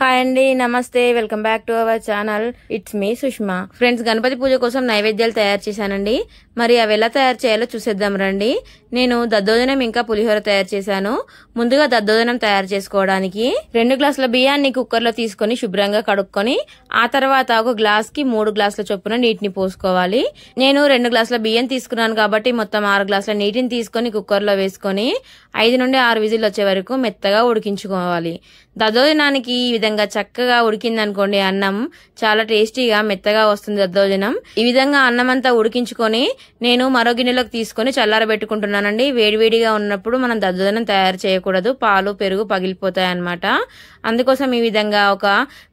hi అండి నమస్తే welcome back to our channel it's me Sushma friends Ganapati పూజ కోసం నైవేద్యాలు తయారు చేశానండి మరి అవి ఎలా తయారు చేయాలో చూసేద్దాం రండి నేను దద్దోజనం ఇంకా పులిహోర తయారు చేశాను ముందుగా దద్దోజనం తయారు చేసుకోవడానికి రెండు గ్లాసుల బియ్యాన్ని కుక్కర్లో తీసుకొని శుభ్రంగా కడుక్కొని ఆ తర్వాత ఒక గ్లాస్ కి మూడు గ్లాసుల చొప్పున నీటిని పోసుకోవాలి నేను రెండు గ్లాసుల బియ్యం తీసుకున్నాను కాబట్టి మొత్తం ఆరు గ్లాసుల నీటిని తీసుకొని కుక్కర్లో వేసుకొని ఐదు నుండి ఆరు విజిల్ వచ్చే వరకు మెత్తగా ఉడికించుకోవాలి దద్దోజనానికి ఈ విధంగా చక్కగా ఉడికిందనుకోండి అన్నం చాలా టేస్టీగా మెత్తగా వస్తుంది దద్దోజనం ఈ విధంగా అన్నం అంతా ఉడికించుకొని నేను మరో గిన్నెలోకి తీసుకొని చల్లారబెట్టుకుంటున్నానండి వేడివేడిగా ఉన్నప్పుడు మనం దద్దోజనం తయారు చేయకూడదు పాలు పెరుగు పగిలిపోతాయి అన్నమాట అందుకోసం ఈ విధంగా ఒక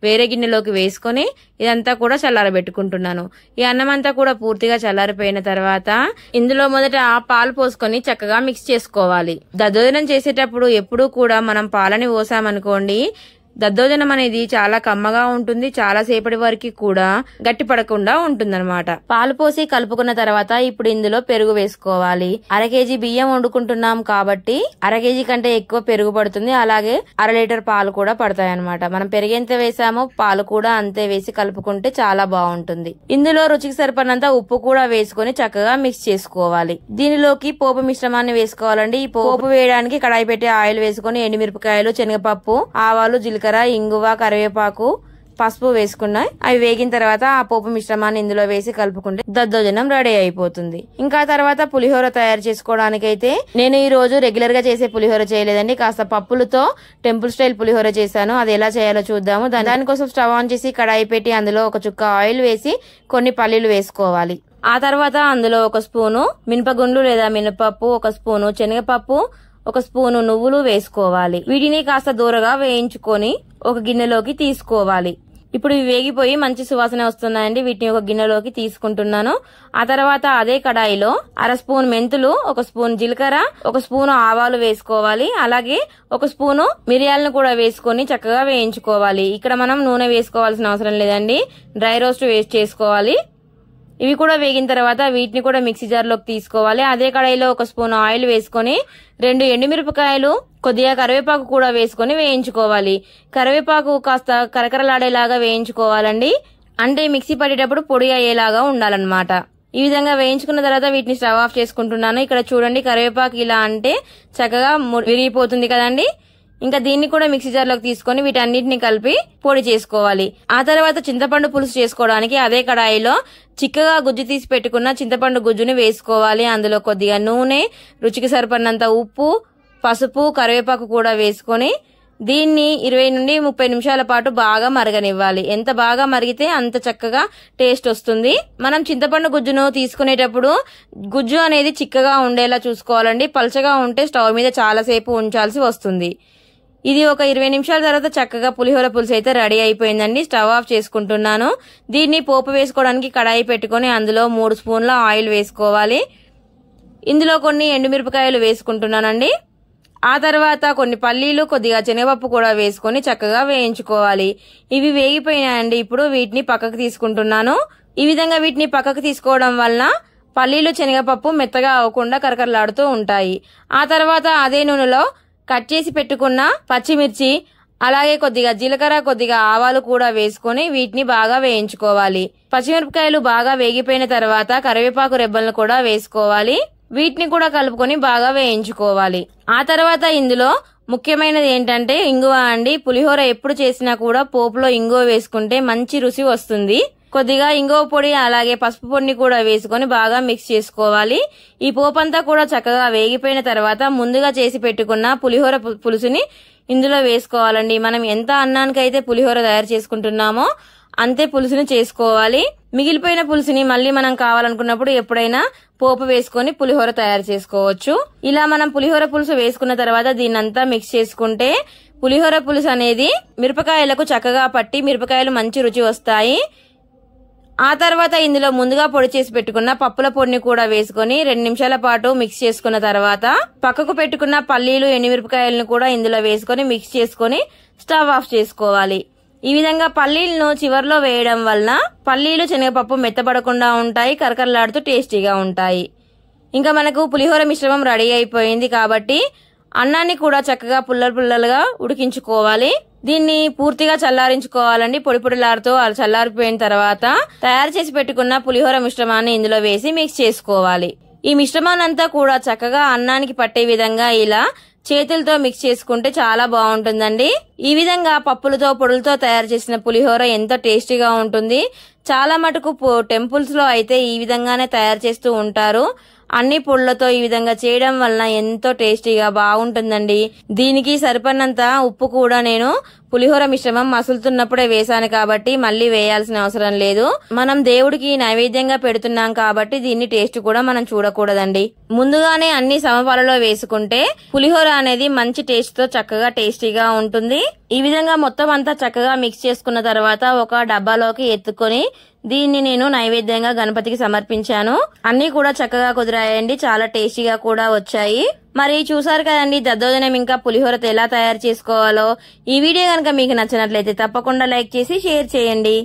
వేరే గిన్నెలోకి వేసుకొని ఇదంతా కూడా చల్లారబెట్టుకుంటున్నాను ఈ అన్నం అంతా కూడా పూర్తిగా చల్లారిపోయిన తర్వాత ఇందులో మొదట పాలు పోసుకొని చక్కగా మిక్స్ చేసుకోవాలి దద్దోజనం చేసేటప్పుడు ఎప్పుడూ కూడా మనం పాలని పోసామనుకోండి り దద్దోజనం అనేది చాలా కమ్మగా ఉంటుంది చాలా సేపటి వరకు కూడా గట్టి పడకుండా ఉంటుందన్నమాట పాలు పోసి కలుపుకున్న తర్వాత ఇప్పుడు ఇందులో పెరుగు వేసుకోవాలి అర కేజీ బియ్యం వండుకుంటున్నాం కాబట్టి అర కేజీ కంటే ఎక్కువ పెరుగు పడుతుంది అలాగే అర లీటర్ పాలు కూడా పడతాయి అనమాట మనం పెరిగేంత వేసామో పాలు కూడా అంతే వేసి కలుపుకుంటే చాలా బాగుంటుంది ఇందులో రుచికి సరిపడినంత ఉప్పు కూడా వేసుకుని చక్కగా మిక్స్ చేసుకోవాలి దీనిలోకి పోపు మిశ్రమాన్ని వేసుకోవాలండి ఈ పోపు వేయడానికి కడాయి పెట్టి ఆయిల్ వేసుకుని ఎండుమిరపకాయలు శనగపప్పు ఆవాలు జీలకర్ర జీలకర్ర ఇంగువ కరివేపాకు పసుపు వేసుకున్నాయి అవి వేగిన తర్వాత ఆ పోపు మిశ్రమాన్ని ఇందులో వేసి కలుపుకుంటే దద్దోజనం రెడీ అయిపోతుంది ఇంకా తర్వాత పులిహోర తయారు చేసుకోవడానికైతే నేను ఈ రోజు రెగ్యులర్ గా చేసే పులిహోర చేయలేదండి కాస్త పప్పులతో టెంపుల్ స్టైల్ పులిహోర చేశాను అది ఎలా చేయాలో చూద్దాము దానికోసం స్టవ్ ఆన్ చేసి కడాయి పెట్టి అందులో ఒక చుక్క ఆయిల్ వేసి కొన్ని పల్లీలు వేసుకోవాలి ఆ తర్వాత అందులో ఒక స్పూను మినపగుండ్లు లేదా మినపప్పు ఒక స్పూను శనగపప్పు ఒక స్పూను నువ్వులు వేసుకోవాలి వీటిని కాస్త దూరగా వేయించుకొని ఒక గిన్నెలోకి తీసుకోవాలి ఇప్పుడు ఇవి వేగిపోయి మంచి సువాసన వస్తున్నాయండి వీటిని ఒక గిన్నెలోకి తీసుకుంటున్నాను ఆ తర్వాత అదే కడాయిలో అర స్పూన్ మెంతులు ఒక స్పూన్ జీలకర్ర ఒక స్పూన్ ఆవాలు వేసుకోవాలి అలాగే ఒక స్పూను మిరియాలను కూడా వేసుకొని చక్కగా వేయించుకోవాలి ఇక్కడ మనం నూనె వేసుకోవాల్సిన అవసరం లేదండి డ్రై రోస్ట్ వేస్ట్ చేసుకోవాలి ఇవి కూడా వేగిన తర్వాత వీటిని కూడా మిక్సీ జార్లోకి తీసుకోవాలి అదే కడాయిలో ఒక స్పూన్ ఆయిల్ వేసుకొని రెండు ఎండుమిరపకాయలు కొద్దిగా కరివేపాకు కూడా వేసుకొని వేయించుకోవాలి కరివేపాకు కాస్త కరకరలాడేలాగా వేయించుకోవాలండి అంటే మిక్సీ పడేటప్పుడు పొడి అయ్యేలాగా ఉండాలన్నమాట ఈ విధంగా వేయించుకున్న తర్వాత వీటిని స్టవ్ ఆఫ్ చేసుకుంటున్నాను ఇక్కడ చూడండి కరివేపాకు ఇలా అంటే చక్కగా విరిగిపోతుంది కదండి ఇంకా దీన్ని కూడా మిక్సీ జార్లోకి తీసుకొని వీటన్నిటిని కలిపి పొడి చేసుకోవాలి ఆ తర్వాత చింతపండు పులుసు చేసుకోవడానికి అదే కడాయిలో చిక్కగా గుజ్జు తీసి పెట్టుకున్న చింతపండు గుజ్జుని వేసుకోవాలి అందులో కొద్దిగా నూనె రుచికి సరిపడినంత ఉప్పు పసుపు కరివేపాకు కూడా వేసుకొని దీన్ని ఇరవై నుండి ముప్పై నిమిషాల పాటు బాగా మరగనివ్వాలి ఎంత బాగా మరిగితే అంత చక్కగా టేస్ట్ వస్తుంది మనం చింతపండు గుజ్జును తీసుకునేటప్పుడు గుజ్జు అనేది చిక్కగా ఉండేలా చూసుకోవాలండి పలచగా ఉంటే స్టవ్ మీద చాలాసేపు ఉంచాల్సి వస్తుంది ఇది ఒక ఇరవై నిమిషాల తర్వాత చక్కగా పులిహోర పులుసు అయితే రెడీ అయిపోయిందండి స్టవ్ ఆఫ్ చేసుకుంటున్నాను దీన్ని పోపు వేసుకోవడానికి కడాయి పెట్టుకొని అందులో మూడు స్పూన్ల ఆయిల్ వేసుకోవాలి ఇందులో కొన్ని ఎండుమిరపకాయలు వేసుకుంటున్నానండి ఆ తర్వాత కొన్ని పల్లీలు కొద్దిగా శనగపప్పు కూడా వేసుకొని చక్కగా వేయించుకోవాలి ఇవి వేగిపోయినాయండి ఇప్పుడు వీటిని పక్కకు తీసుకుంటున్నాను ఈ విధంగా వీటిని పక్కకు తీసుకోవడం వలన పల్లీలు శనగపప్పు మెత్తగా అవ్వకుండా కరకరలాడుతూ ఉంటాయి ఆ తర్వాత అదే నూనెలో కట్ చేసి పెట్టుకున్న పచ్చిమిర్చి అలాగే కొద్దిగా జీలకర్ర కొద్దిగా ఆవాలు కూడా వేసుకొని వీటిని బాగా వేయించుకోవాలి పచ్చిమిరపకాయలు బాగా వేగిపోయిన తర్వాత కరివేపాకు రెబ్బలను కూడా వేసుకోవాలి వీటిని కూడా కలుపుకొని బాగా వేయించుకోవాలి ఆ తర్వాత ఇందులో ముఖ్యమైనది ఏంటంటే ఇంగువ అండి పులిహోర ఎప్పుడు చేసినా కూడా పోపులో ఇంగువ వేసుకుంటే మంచి రుచి వస్తుంది కొద్దిగా ఇంగువ పొడి అలాగే పసుపు పొడిని కూడా వేసుకొని బాగా మిక్స్ చేసుకోవాలి ఈ పోపంతా కూడా చక్కగా వేగిపోయిన తర్వాత ముందుగా చేసి పెట్టుకున్న పులిహోర పులుసుని ఇందులో వేసుకోవాలండి మనం ఎంత అన్నానికైతే పులిహోర తయారు చేసుకుంటున్నామో అంతే పులుసుని చేసుకోవాలి మిగిలిపోయిన పులుసుని మళ్ళీ మనం కావాలనుకున్నప్పుడు ఎప్పుడైనా పోపు వేసుకొని పులిహోర తయారు చేసుకోవచ్చు ఇలా మనం పులిహోర పులుసు వేసుకున్న తర్వాత దీన్నంతా మిక్స్ చేసుకుంటే పులిహోర పులుసు అనేది మిరపకాయలకు చక్కగా పట్టి మిరపకాయలు మంచి రుచి వస్తాయి ఆ తర్వాత ఇందులో ముందుగా పొడి చేసి పెట్టుకున్న పప్పుల పొడిని కూడా వేసుకుని రెండు నిమిషాల పాటు మిక్స్ చేసుకున్న తర్వాత పక్కకు పెట్టుకున్న పల్లీలు ఎన్నిమిరపకాయలను కూడా ఇందులో వేసుకుని మిక్స్ చేసుకుని స్టవ్ ఆఫ్ చేసుకోవాలి ఈ విధంగా పల్లీలను చివరిలో వేయడం వలన పల్లీలు శనగపప్పు మెత్తబడకుండా ఉంటాయి కరకరలాడుతూ టేస్టీగా ఉంటాయి ఇంకా మనకు పులిహోర మిశ్రమం రెడీ అయిపోయింది కాబట్టి అన్నాన్ని కూడా చక్కగా పుల్లలు పుల్లలుగా ఉడికించుకోవాలి దీన్ని పూర్తిగా చల్లారించుకోవాలండి పొడి అలా చల్లారిపోయిన తర్వాత తయారు చేసి పెట్టుకున్న పులిహోర మిశ్రమాన్ని ఇందులో వేసి మిక్స్ చేసుకోవాలి ఈ మిశ్రమాన్నంతా కూడా చక్కగా అన్నానికి పట్టే విధంగా ఇలా చేతులతో మిక్స్ చేసుకుంటే చాలా బాగుంటుందండి ఈ విధంగా పప్పులతో పొడులతో తయారు చేసిన పులిహోర ఎంతో టేస్టీగా ఉంటుంది చాలా మటుకు టెంపుల్స్ లో అయితే ఈ విధంగానే తయారు చేస్తూ ఉంటారు అన్ని పుళ్లతో ఈ విధంగా చేయడం వలన ఎంతో టేస్టీగా బాగుంటుందండి దీనికి సరిపడినంత ఉప్పు కూడా నేను పులిహోర మిశ్రమం మసులుతున్నప్పుడే వేశాను కాబట్టి మళ్ళీ వేయాల్సిన అవసరం లేదు మనం దేవుడికి నైవేద్యంగా పెడుతున్నాం కాబట్టి దీన్ని టేస్ట్ కూడా మనం చూడకూడదండి ముందుగానే అన్ని సమపాలలో వేసుకుంటే పులిహోర అనేది మంచి టేస్ట్ తో చక్కగా టేస్టీగా ఉంటుంది ఈ విధంగా మొత్తం అంతా చక్కగా మిక్స్ చేసుకున్న తర్వాత ఒక డబ్బాలోకి ఎత్తుకొని దీన్ని నేను నైవేద్యంగా గణపతికి సమర్పించాను అన్ని కూడా చక్కగా కుదిరాయండి చాలా టేస్టీగా కూడా వచ్చాయి మరి చూసారు కదండి దద్దోజనం ఇంకా పులిహోరతో ఎలా తయారు చేసుకోవాలో ఈ వీడియో కనుక మీకు నచ్చినట్లయితే తప్పకుండా లైక్ చేసి షేర్ చేయండి